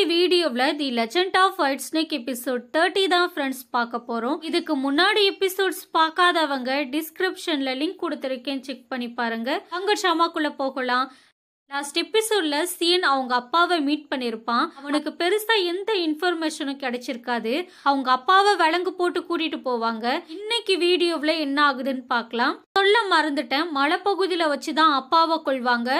இன்னைக்கு வீடியோவில் the legend of white snake episode thirty தான் ஃப்ரெண்ட்ஸ் பார்க்க போகிறோம் இதுக்கு முன்னாடி எபிசோட்ஸ் பார்க்காதவங்க டிஸ்கிரிப்ஷனில் லிங்க் கொடுத்துருக்கேன் செக் பண்ணி பாருங்க அங்கே ஷாமாக்குள்ளே போகலாம் லாஸ்ட் எபிசோட்ல சீன் அவங்க அப்பாவை மீட் பண்ணியிருப்பான் அவனுக்கு பெருசா எந்த இன்ஃபர்மேஷனும் கிடைச்சிருக்காது அவங்க அப்பாவை விலங்கு போட்டு கூட்டிட்டு போவாங்க இன்னைக்கு வீடியோவில் என்ன ஆகுதுன்னு பார்க்கலாம் சொல்ல மறந்துட்டேன் மலைப்பகுதியில் வச்சு தான் அப்பாவை கொள்வாங்க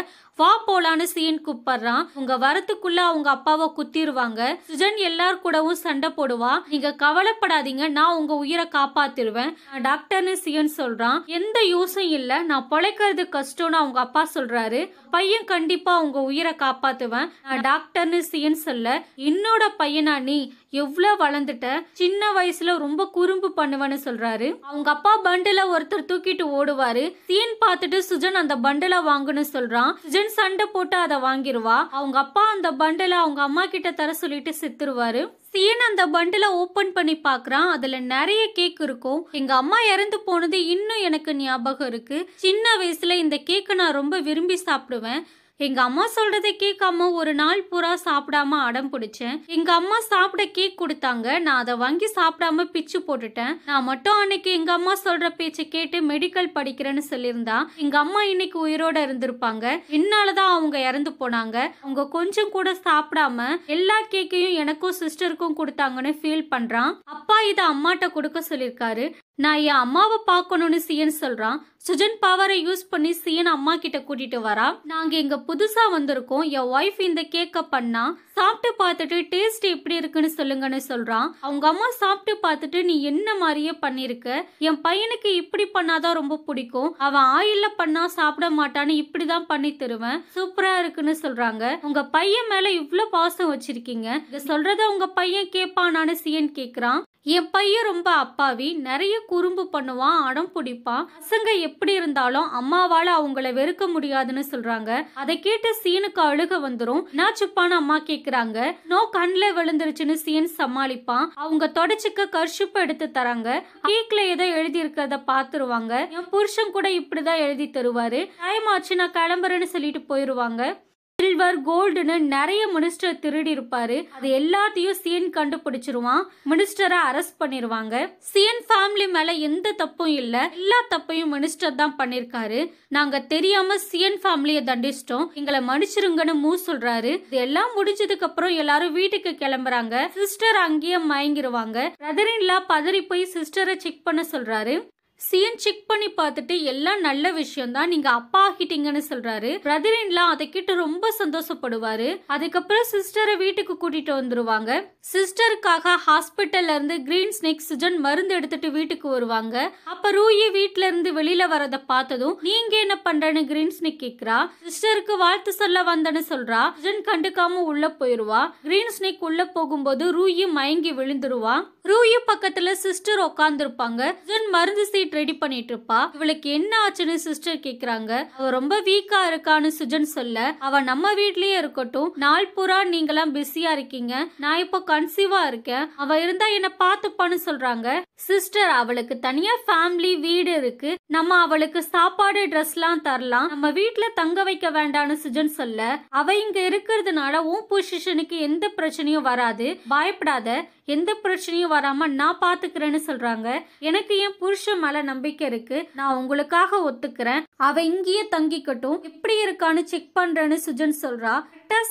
வா போலான்னு சீன் கூப்பிடுறான் உங்க வரத்துக்குள்ள அவங்க அப்பாவை குத்திடுவாங்க சுஜன் எல்லார் கூடவும் சண்டை போடுவா நீங்க கவலைப்படாதீங்க நான் உங்க உயிரை காப்பாத்திருவேன் டாக்டர்னு சீன் சொல்றான் எந்த யூஸும் இல்ல நான் பொழைக்கிறது கஷ்டம்னு அவங்க அப்பா சொல்றாரு பையன் கண்டிப்பா உங்க உயிரை காப்பாத்துவேன் டாக்டர்னு சீன் சொல்ல என்னோட பையனா நீ எவ்வளோ வளர்ந்துட்ட சின்ன வயசுல ரொம்ப குறும்பு பண்ணுவேன்னு சொல்றாரு அவங்க அப்பா பண்டில ஒருத்தர் தூக்கிட்டு ஓடுவாரு சீன் பார்த்துட்டு சுஜன் அந்த பண்டில வாங்கன்னு சொல்றான் சுஜன் சண்டை போட்டு அதை வாங்கிருவா அவங்க அப்பா அந்த பண்டில அவங்க அம்மா கிட்ட தர சொல்லிட்டு சித்துருவாரு சீன் அந்த பண்டில ஓபன் பண்ணி பாக்குறான் அதுல நிறைய கேக் இருக்கும் எங்க அம்மா இறந்து போனது இன்னும் எனக்கு ஞாபகம் இருக்கு சின்ன வயசுல இந்த கேக்கை நான் ரொம்ப விரும்பி சாப்பிடுவேன் எங்க அம்மா சொல்றதை கேட்காம ஒரு நாள் பூரா சாப்பிடாம அடம் பிடிச்சேன் எங்க அம்மா சாப்பிட கேக் கொடுத்தாங்க நான் அதை வாங்கி சாப்பிடாம பிச்சு போட்டுட்டேன் நான் மட்டும் அன்னைக்கு எங்க அம்மா சொல்ற பேச்சை கேட்டு மெடிக்கல் படிக்கிறேன்னு சொல்லியிருந்தா எங்க அம்மா இன்னைக்கு உயிரோட இருந்திருப்பாங்க என்னாலதான் அவங்க இறந்து போனாங்க அவங்க கொஞ்சம் கூட சாப்பிடாம எல்லா கேக்கையும் எனக்கும் சிஸ்டருக்கும் கொடுத்தாங்கன்னு ஃபீல் பண்றான் அப்பா இதை அம்மாட்ட கொடுக்க சொல்லியிருக்காரு நான் என் அம்மாவை பார்க்கணும்னு சிஎன் சொல்றான் சுஜன் பவரை யூஸ் பண்ணி சீன் அம்மா கிட்ட கூட்டிட்டு வரா நாங்க இங்க புதுசா வந்திருக்கோம் என் ஒய்ஃப் இந்த கேக்க பண்ணா சாப்பிட்டு பார்த்துட்டு டேஸ்ட் எப்படி இருக்குன்னு சொல்லுங்கன்னு சொல்றான் அவங்க அம்மா சாப்பிட்டு பார்த்துட்டு நீ என்ன மாதிரியே பண்ணிருக்க என் பையனுக்கு இப்படி பண்ணாதான் ரொம்ப பிடிக்கும் அவன் ஆயில்ல பண்ணா சாப்பிட மாட்டான்னு இப்படிதான் பண்ணி தருவேன் சூப்பரா இருக்குன்னு சொல்றாங்க உங்க பையன் மேல இவ்வளவு பாசம் வச்சிருக்கீங்க சொல்றத உங்க பையன் கேட்பானான்னு சீன் கேக்குறான் என் பையன் ரொம்ப அப்பாவி நிறைய குறும்பு பண்ணுவான் அடம் பிடிப்பான் பசங்க எப்படி இருந்தாலும் அம்மாவால அவங்கள வெறுக்க முடியாதுன்னு சொல்றாங்க அதை கேட்டு சீனுக்கு அழுக வந்துரும் நாச்சுப்பான அம்மா கேக்குறாங்க நோ கண்ல விழுந்துருச்சுன்னு சீன் சமாளிப்பான் அவங்க தொடச்சுக்க கர்ஷிப்ப எடுத்து தராங்க கேக்ல ஏதோ எழுதி இருக்கிறத பாத்துருவாங்க என் புருஷன் கூட இப்படிதான் எழுதி தருவாரு டைம் ஆச்சு நான் கிளம்புறேன்னு சொல்லிட்டு போயிருவாங்க சில்வர் கோல்டுன்னு நிறைய மினிஸ்டர் திருடி இருப்பாரு அது எல்லாத்தையும் சிஎன் கண்டுபிடிச்சிருவான் மினிஸ்டரை அரெஸ்ட் பண்ணிருவாங்க சிஎன் ஃபேமிலி மேல எந்த தப்பும் இல்ல எல்லா தப்பையும் மினிஸ்டர் தான் பண்ணிருக்காரு நாங்க தெரியாம சிஎன் ஃபேமிலியை தண்டிச்சிட்டோம் எங்களை மன்னிச்சிருங்கன்னு மூ சொல்றாரு இது எல்லாம் முடிஞ்சதுக்கு அப்புறம் எல்லாரும் வீட்டுக்கு கிளம்புறாங்க சிஸ்டர் அங்கேயே மயங்கிருவாங்க பிரதரின்லா பதறி போய் சிஸ்டரை செக் பண்ண சொல்றாரு சிஎன் செக் பண்ணி பார்த்துட்டு எல்லாம் நல்ல விஷயம் தான் நீங்க அப்பா ஆகிட்டீங்கன்னு சொல்றாரு ரதிரன்லாம் அதை கிட்ட ரொம்ப சந்தோஷப்படுவாரு அதுக்கப்புறம் சிஸ்டரை வீட்டுக்கு கூட்டிட்டு வந்துருவாங்க சிஸ்டருக்காக ஹாஸ்பிட்டல்ல இருந்து கிரீன் ஸ்னேக் சிஜன் மருந்து எடுத்துட்டு வீட்டுக்கு வருவாங்க அப்ப ரூயி வீட்ல இருந்து வெளியில வரத பார்த்ததும் நீங்க என்ன பண்றேன்னு கிரீன் ஸ்னேக் கேக்குறா சிஸ்டருக்கு வாழ்த்து சொல்ல வந்தேன்னு சொல்றா சிஜன் கண்டுக்காம உள்ள போயிருவா கிரீன் ஸ்னேக் உள்ள போகும்போது ரூயி மயங்கி விழுந்துருவா ரூயி பக்கத்துல சிஸ்டர் உட்காந்துருப்பாங்க சிஜன் மருந்து சீட் பிஸ்கெட் ரெடி பண்ணிட்டு இருப்பா இவளுக்கு என்ன ஆச்சுன்னு சிஸ்டர் கேக்குறாங்க அவ ரொம்ப வீக்கா இருக்கான்னு சுஜன் சொல்ல அவ நம்ம வீட்லயே இருக்கட்டும் நாள் பூரா நீங்களாம் பிஸியா இருக்கீங்க நான் இப்போ கன்சீவா இருக்கேன் அவ இருந்தா என்ன பாத்துப்பான்னு சொல்றாங்க சிஸ்டர் அவளுக்கு தனியா ஃபேமிலி வீடு இருக்கு நம்ம அவளுக்கு சாப்பாடு ட்ரெஸ் எல்லாம் தரலாம் நம்ம வீட்டுல தங்க வைக்க வேண்டாம்னு சுஜன் சொல்ல அவ இங்க இருக்கிறதுனால உன் பொசிஷனுக்கு எந்த பிரச்சனையும் வராது பயப்படாத எந்த பிரச்சனையும் வராமல் நான் பாத்துக்கிறேன்னு சொல்கிறாங்க எனக்கு என் புருஷன் மேல நம்பிக்கை இருக்குது நான் உங்களுக்காக ஒத்துக்கிறேன் அவள் இங்கேயே தங்கிக்கட்டும் எப்படி இருக்கான்னு செக் பண்றேன்னு சுஜன் சொல்கிறா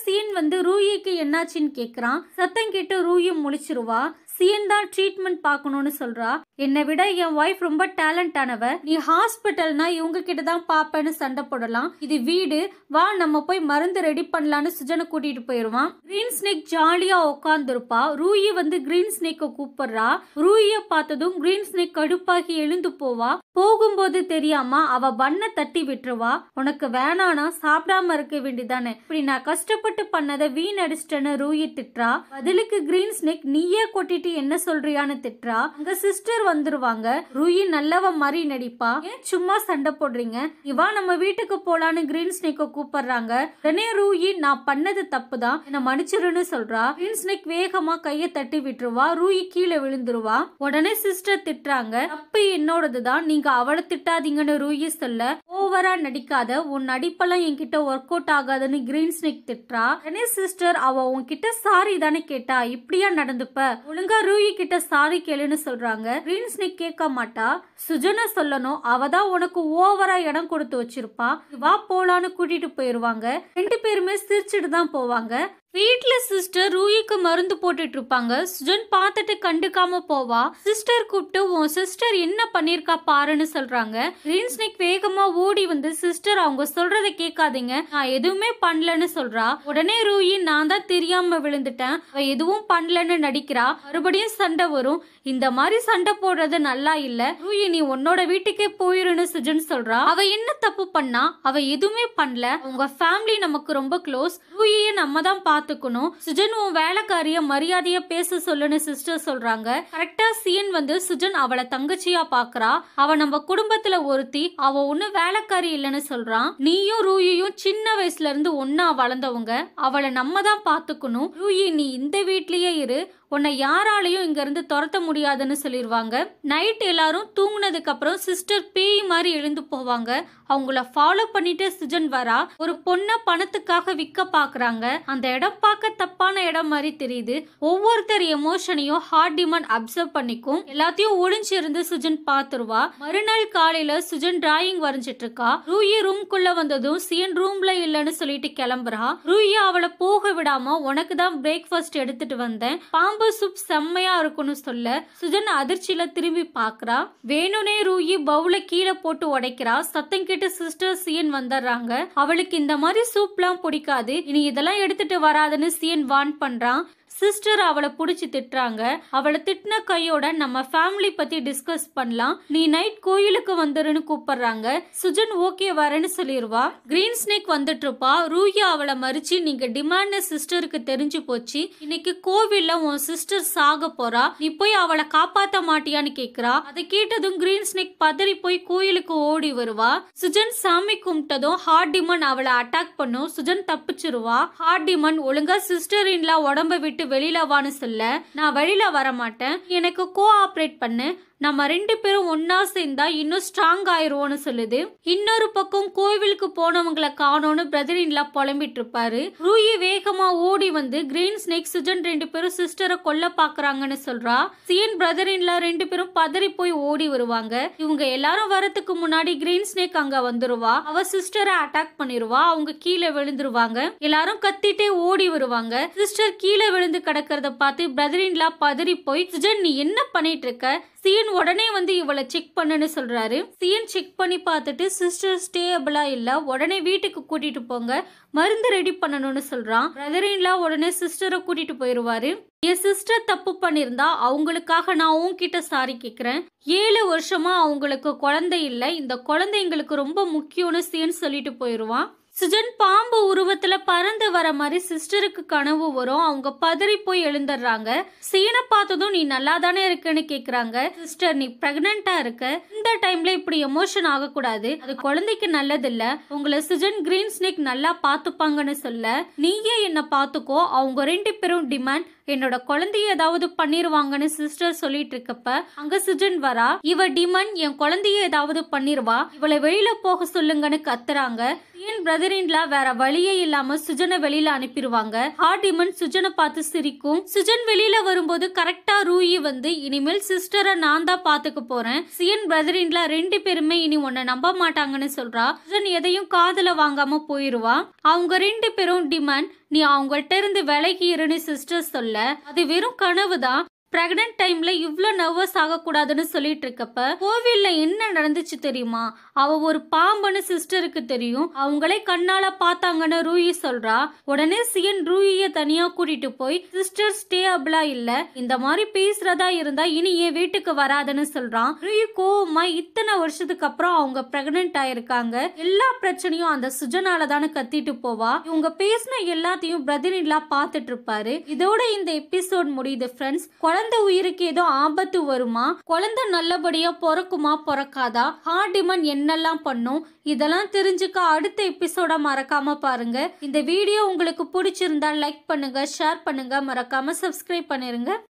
சீன் வந்து ரூயிக்கு என்னாச்சுன்னு கேட்குறான் சத்தம் கேட்டு ரூயும் முழிச்சிருவா சிஎன் தான் ட்ரீட்மெண்ட் பார்க்கணும்னு சொல்றா என்னை விட என் ஒய்ஃப் ரொம்ப டேலண்ட் ஆனவ நீ ஹாஸ்பிட்டல்னா இவங்க கிட்ட தான் பாப்பேன்னு சண்டை போடலாம் இது வீடு வா நம்ம போய் மருந்து ரெடி பண்ணலான்னு சுஜனை கூட்டிட்டு போயிருவான் கிரீன் ஸ்னேக் ஜாலியா உட்காந்துருப்பா ரூயி வந்து கிரீன் ஸ்னேக்க கூப்பிடுறா ரூய பார்த்ததும் கிரீன் ஸ்னேக் கடுப்பாகி எழுந்து போவா போகும்போது தெரியாம அவ பண்ண தட்டி விட்டுருவா உனக்கு வேணானா சாப்பிடாம இருக்க வேண்டிதானே இப்படி நான் கஷ்டப்பட்டு பண்ணதை அடிச்சிட்டேன்னு ரூயி திட்டுறா பதிலுக்கு கிரீன் ஸ்னேக் நீயே கொட்டிட்டு பேசிட்டு என்ன சொல்றியான்னு திட்டுறா அங்க சிஸ்டர் வந்துருவாங்க ரூயி நல்லவ மாதிரி நடிப்பா ஏன் சும்மா சண்டை போடுறீங்க இவா நம்ம வீட்டுக்கு போலான்னு கிரீன் ஸ்னேக்க கூப்பிடுறாங்க உடனே ரூயி நான் பண்ணது தப்பு தான் என்ன மன்னிச்சிருன்னு சொல்றா கிரீன் ஸ்னேக் வேகமா கையை தட்டி விட்டுருவா ரூயி கீழே விழுந்துருவா உடனே சிஸ்டர் திட்டுறாங்க தப்பு என்னோடது தான் நீங்க அவளை திட்டாதீங்கன்னு ரூயி சொல்ல ஓ ஓவராக நடிக்காத உன் நடிப்பெல்லாம் என்கிட்ட ஒர்க் அவுட் ஆகாதுன்னு கிரீன் ஸ்னேக் திட்டுறா கணேஷ் சிஸ்டர் அவ உன்கிட்ட சாரி தானே கேட்டா இப்படியா நடந்துப்ப ஒழுங்கா ரூயி கிட்ட சாரி கேளுன்னு சொல்றாங்க கிரீன் ஸ்னேக் கேட்க மாட்டா சுஜனை சொல்லணும் அவ தான் உனக்கு ஓவரா இடம் கொடுத்து வச்சிருப்பா வா போலான்னு கூட்டிட்டு போயிருவாங்க ரெண்டு பேருமே சிரிச்சுட்டு தான் போவாங்க வீட்டில் சிஸ்டர் ரூயிக்கு மருந்து போட்டுட்டு இருப்பாங்க சுஜன் பார்த்துட்டு கண்டுக்காம போவா சிஸ்டர் கூப்பிட்டு உன் சிஸ்டர் என்ன பண்ணியிருக்கா பாருன்னு சொல்றாங்க ரீன்ஸ்னிக் வேகமா ஓடி வந்து சிஸ்டர் அவங்க சொல்றதை கேட்காதீங்க நான் எதுவுமே பண்ணலன்னு சொல்றா உடனே ரூயி நான் தான் தெரியாம விழுந்துட்டேன் அவ எதுவும் பண்ணலன்னு நடிக்கிறா மறுபடியும் சண்டை வரும் இந்த மாதிரி சண்டை போடுறது நல்லா இல்ல ரூயி நீ உன்னோட வீட்டுக்கே போயிருன்னு சுஜன் சொல்றா அவ என்ன தப்பு பண்ணா அவ எதுவுமே பண்ணல உங்க ஃபேமிலி நமக்கு ரொம்ப க்ளோஸ் ரூயியை நம்ம தான் பார்த்துக்கணும் சுஜன் உன் வேலைக்காரிய மரியாதையா பேச சொல்லுன்னு சிஸ்டர் சொல்றாங்க கரெக்டா சீன் வந்து சுஜன் அவளை தங்கச்சியா பாக்குறா அவ நம்ம குடும்பத்துல ஒருத்தி அவ ஒன்னும் வேலைக்காரி இல்லைன்னு சொல்றான் நீயும் ரூயும் சின்ன வயசுல இருந்து ஒன்னா வளர்ந்தவங்க அவளை நம்ம தான் பாத்துக்கணும் ரூயி நீ இந்த வீட்லயே இரு உன்னை யாராலையும் இங்கேருந்து துரத்த முடியாதுன்னு சொல்லிடுவாங்க நைட் எல்லாரும் தூங்கினதுக்கப்புறம் சிஸ்டர் பேய் மாதிரி எழுந்து போவாங்க அவங்கள ஃபாலோ பண்ணிட்டு சுஜன் வரா ஒரு பொண்ணை பணத்துக்காக விற்க பார்க்குறாங்க அந்த இடம் பார்க்க தப்பான இடம் மாதிரி தெரியுது ஒவ்வொருத்தர் எமோஷனையும் ஹார்ட் டிமாண்ட் அப்சர்வ் பண்ணிக்கும் எல்லாத்தையும் ஒளிஞ்சு இருந்து சுஜன் பார்த்துருவா மறுநாள் காலையில் சுஜன் டிராயிங் வரைஞ்சிட்டு இருக்கா ரூயி ரூம்குள்ளே வந்ததும் சியன் ரூம்ல இல்லைன்னு சொல்லிட்டு கிளம்புறா ரூயி அவளை போக விடாம உனக்கு தான் பிரேக்ஃபாஸ்ட் எடுத்துட்டு வந்தேன் பாம்பு சாம்பார் சூப் செம்மையா இருக்கும்னு சொல்ல சுஜன் அதிர்ச்சியில திரும்பி பாக்குறா வேணுனே ரூயி பவுல கீழே போட்டு உடைக்கிறா சத்தம் கேட்டு சிஸ்டர் சியன் வந்துடுறாங்க அவளுக்கு இந்த மாதிரி சூப்லாம் பிடிக்காது இனி இதெல்லாம் எடுத்துட்டு வராதுன்னு சியன் வான் பண்றான் சிஸ்டர் அவளை பிடிச்சி திட்டுறாங்க அவளை திட்டின கையோட நம்ம ஃபேமிலி பற்றி டிஸ்கஸ் பண்ணலாம் நீ நைட் கோயிலுக்கு வந்துருன்னு கூப்பிடுறாங்க சுஜன் ஓகே வரேன்னு சொல்லிடுவா கிரீன் ஸ்னேக் வந்துட்டு இருப்பா ரூயா அவளை மறிச்சு நீங்க டிமாண்ட் சிஸ்டருக்கு தெரிஞ்சு போச்சு இன்னைக்கு கோவில்ல உன் சிஸ்டர் சாக போறா நீ போய் அவளை காப்பாத்த மாட்டியான்னு கேக்குறா அதை கேட்டதும் கிரீன் ஸ்னேக் பதறி போய் கோயிலுக்கு ஓடி வருவா சுஜன் சாமி கும்பிட்டதும் ஹார்ட் டிமன் அவளை அட்டாக் பண்ணும் சுஜன் தப்பிச்சிருவா ஹார்ட் டிமன் ஒழுங்கா சிஸ்டர் இன்லா உடம்ப விட்டு வெளியில வான்னு சொல்ல நான் வெளியில வர மாட்டேன் எனக்கு கோஆப்ரேட் பண்ணு நம்ம ரெண்டு பேரும் ஒன்னா சேர்ந்தா இன்னும் ஸ்ட்ராங் ஆயிருவோம்னு சொல்லுது இன்னொரு பக்கம் கோவிலுக்கு போனவங்களை காணோன்னு இன்லா புலம்பிட்டு இருப்பாரு ரூயி வேகமா ஓடி வந்து கிரீன் ஸ்னேக் சுஜன் ரெண்டு பேரும் சிஸ்டரை கொல்ல பாக்குறாங்கன்னு சொல்றா சியன் இன்லா ரெண்டு பேரும் பதறி போய் ஓடி வருவாங்க இவங்க எல்லாரும் வரதுக்கு முன்னாடி கிரீன் ஸ்னேக் அங்க வந்துருவா அவ சிஸ்டரை அட்டாக் பண்ணிருவா அவங்க கீழே விழுந்துருவாங்க எல்லாரும் கத்திட்டே ஓடி வருவாங்க சிஸ்டர் கீழே விழுந்து கிடக்கிறத பார்த்து இன்லா பதறி போய் சுஜன் நீ என்ன பண்ணிட்டு இருக்க சீன் உடனே வந்து இவளை செக் பண்ணுன்னு சொல்றாரு சீன் செக் பண்ணி பார்த்துட்டு சிஸ்டர் ஸ்டேபிளா இல்ல உடனே வீட்டுக்கு கூட்டிட்டு போங்க மருந்து ரெடி பண்ணணும்னு சொல்றான் பிரதரின்லாம் உடனே சிஸ்டரை கூட்டிட்டு போயிருவாரு என் சிஸ்டர் தப்பு பண்ணிருந்தா அவங்களுக்காக நான் உன்கிட்ட சாரி கேட்குறேன் ஏழு வருஷமா அவங்களுக்கு குழந்தை இல்லை இந்த குழந்தை எங்களுக்கு ரொம்ப முக்கியம்னு சீன் சொல்லிட்டு போயிடுவான் சுஜன் பாம்பு உருவத்துல பறந்து வர மாதிரி சிஸ்டருக்கு கனவு வரும் அவங்க பதறி போய் எழுந்துடுறாங்க சீனை பார்த்ததும் நீ நல்லா தானே இருக்குன்னு கேக்குறாங்க சிஸ்டர் நீ பிரெக்னண்டா இருக்க இந்த டைம்ல இப்படி எமோஷன் ஆகக்கூடாது அது குழந்தைக்கு நல்லது இல்ல உங்களை சுஜன் கிரீன் ஸ்னேக் நல்லா பாத்துப்பாங்கன்னு சொல்ல நீயே என்ன பாத்துக்கோ அவங்க ரெண்டு பேரும் டிமாண்ட் என்னோட குழந்தைய ஏதாவது பண்ணிருவாங்கன்னு சிஸ்டர் சொல்லிட்டு இருக்கப்ப அங்க சுஜன் வரா இவ டிமன் என் குழந்தைய ஏதாவது பண்ணிருவா இவளை வெளியில போக சொல்லுங்கன்னு கத்துறாங்க என் பிரதர் இன்லா வேற வழியே இல்லாம சுஜனை வெளியில அனுப்பிடுவாங்க ஹார்டிமன் சுஜனை பார்த்து சிரிக்கும் சுஜன் வெளியில வரும்போது கரெக்டா ரூயி வந்து இனிமேல் சிஸ்டரை நான் தான் பாத்துக்க போறேன் சியன் பிரதர் இன்லா ரெண்டு பேருமே இனி உன்னை நம்ப மாட்டாங்கன்னு சொல்றா சுஜன் எதையும் காதல வாங்காம போயிருவா அவங்க ரெண்டு பேரும் டிமன் நீ அவங்கள்ட்ட இருந்து விலகி இருன்னு சிஸ்டர் சொல்ல அது வெறும் கனவு தான் பிரெக்னன்ட் டைமில் இவ்வளோ நர்வஸ் ஆகக்கூடாதுன்னு சொல்லிட்டு இருக்கப்ப கோவிலில் என்ன நடந்துச்சு தெரியுமா அவள் ஒரு பாம்புன்னு சிஸ்டருக்கு தெரியும் அவங்களே கண்ணால் பார்த்தாங்கன்னு ரூயி சொல்றா உடனே சிஎன் ரூயிய தனியாக கூட்டிட்டு போய் சிஸ்டர் ஸ்டேபிளா இல்லை இந்த மாதிரி பேசுகிறதா இருந்தால் இனி என் வீட்டுக்கு வராதுன்னு சொல்கிறான் ரூயி கோவமா இத்தனை வருஷத்துக்கு அப்புறம் அவங்க பிரெக்னன்ட் ஆயிருக்காங்க எல்லா பிரச்சனையும் அந்த சுஜனால தானே கத்திட்டு போவா இவங்க பேசின எல்லாத்தையும் பிரதிநிலா பார்த்துட்டு இருப்பாரு இதோட இந்த எபிசோட் முடியுது ஃப்ரெண்ட்ஸ் குழந்தை குழந்தை உயிருக்கு ஏதோ ஆபத்து வருமா குழந்தை நல்லபடியா பிறக்குமா பிறக்காதா ஹார்ட் டிமன் என்னெல்லாம் பண்ணும் இதெல்லாம் தெரிஞ்சுக்க அடுத்த எபிசோட மறக்காம பாருங்க இந்த வீடியோ உங்களுக்கு பிடிச்சிருந்தா லைக் பண்ணுங்க ஷேர் பண்ணுங்க மறக்காம சப்ஸ்கிரைப் பண்ணிருங்க